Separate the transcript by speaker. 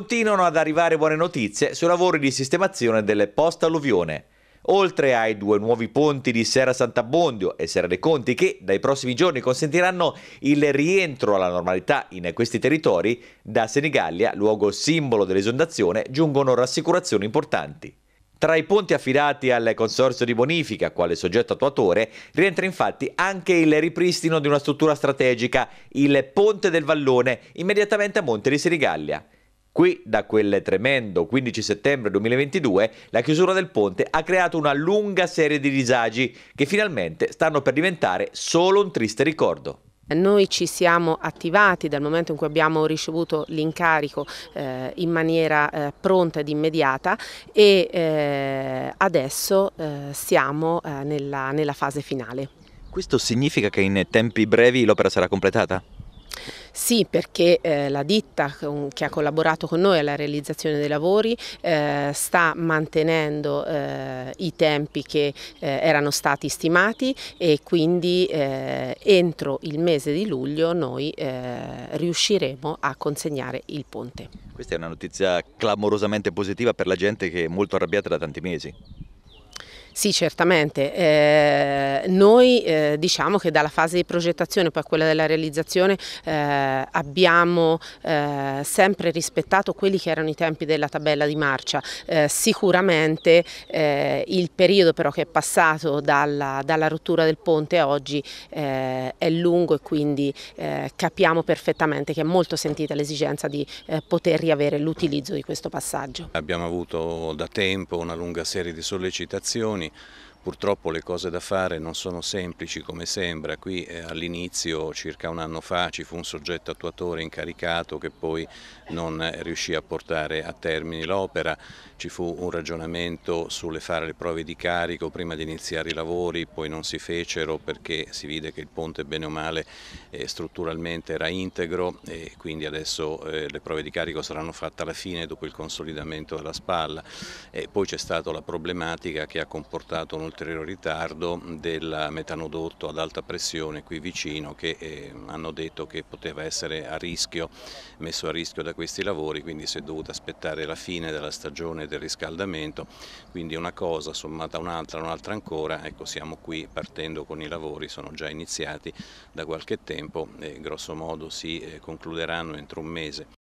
Speaker 1: Continuano ad arrivare buone notizie sui lavori di sistemazione delle post-alluvione. Oltre ai due nuovi ponti di Serra Sant'Abbondio e Serra dei Conti che dai prossimi giorni consentiranno il rientro alla normalità in questi territori, da Senigallia, luogo simbolo dell'esondazione, giungono rassicurazioni importanti. Tra i ponti affidati al Consorzio di Bonifica, quale soggetto attuatore, rientra infatti anche il ripristino di una struttura strategica, il Ponte del Vallone, immediatamente a Monte di Senigallia. Qui, da quel tremendo 15 settembre 2022, la chiusura del ponte ha creato una lunga serie di disagi che finalmente stanno per diventare solo un triste ricordo.
Speaker 2: Noi ci siamo attivati dal momento in cui abbiamo ricevuto l'incarico eh, in maniera eh, pronta ed immediata e eh, adesso eh, siamo eh, nella, nella fase finale.
Speaker 3: Questo significa che in tempi brevi l'opera sarà completata?
Speaker 2: Sì, perché eh, la ditta che ha collaborato con noi alla realizzazione dei lavori eh, sta mantenendo eh, i tempi che eh, erano stati stimati e quindi eh, entro il mese di luglio noi eh, riusciremo a consegnare il ponte.
Speaker 3: Questa è una notizia clamorosamente positiva per la gente che è molto arrabbiata da tanti mesi.
Speaker 2: Sì, certamente. Eh, noi eh, diciamo che dalla fase di progettazione poi a quella della realizzazione eh, abbiamo eh, sempre rispettato quelli che erano i tempi della tabella di marcia. Eh, sicuramente eh, il periodo però che è passato dalla, dalla rottura del ponte a oggi è lungo e quindi capiamo perfettamente che è molto sentita l'esigenza di poter riavere l'utilizzo di questo passaggio.
Speaker 4: Abbiamo avuto da tempo una lunga serie di sollecitazioni Unii. Purtroppo le cose da fare non sono semplici come sembra, qui eh, all'inizio circa un anno fa ci fu un soggetto attuatore incaricato che poi non eh, riuscì a portare a termine l'opera, ci fu un ragionamento sulle fare le prove di carico prima di iniziare i lavori, poi non si fecero perché si vide che il ponte bene o male eh, strutturalmente era integro e quindi adesso le prove di carico saranno fatte alla fine dopo il consolidamento della spalla e poi c'è stata la problematica che ha comportato un ulteriore ritardo del metanodotto ad alta pressione qui vicino che eh, hanno detto che poteva essere a rischio, messo a rischio da questi lavori, quindi si è dovuta aspettare la fine della stagione del riscaldamento, quindi una cosa sommata a un'altra, un'altra ancora, ecco siamo qui partendo con i lavori, sono già iniziati da qualche tempo e grosso modo si eh, concluderanno entro un mese.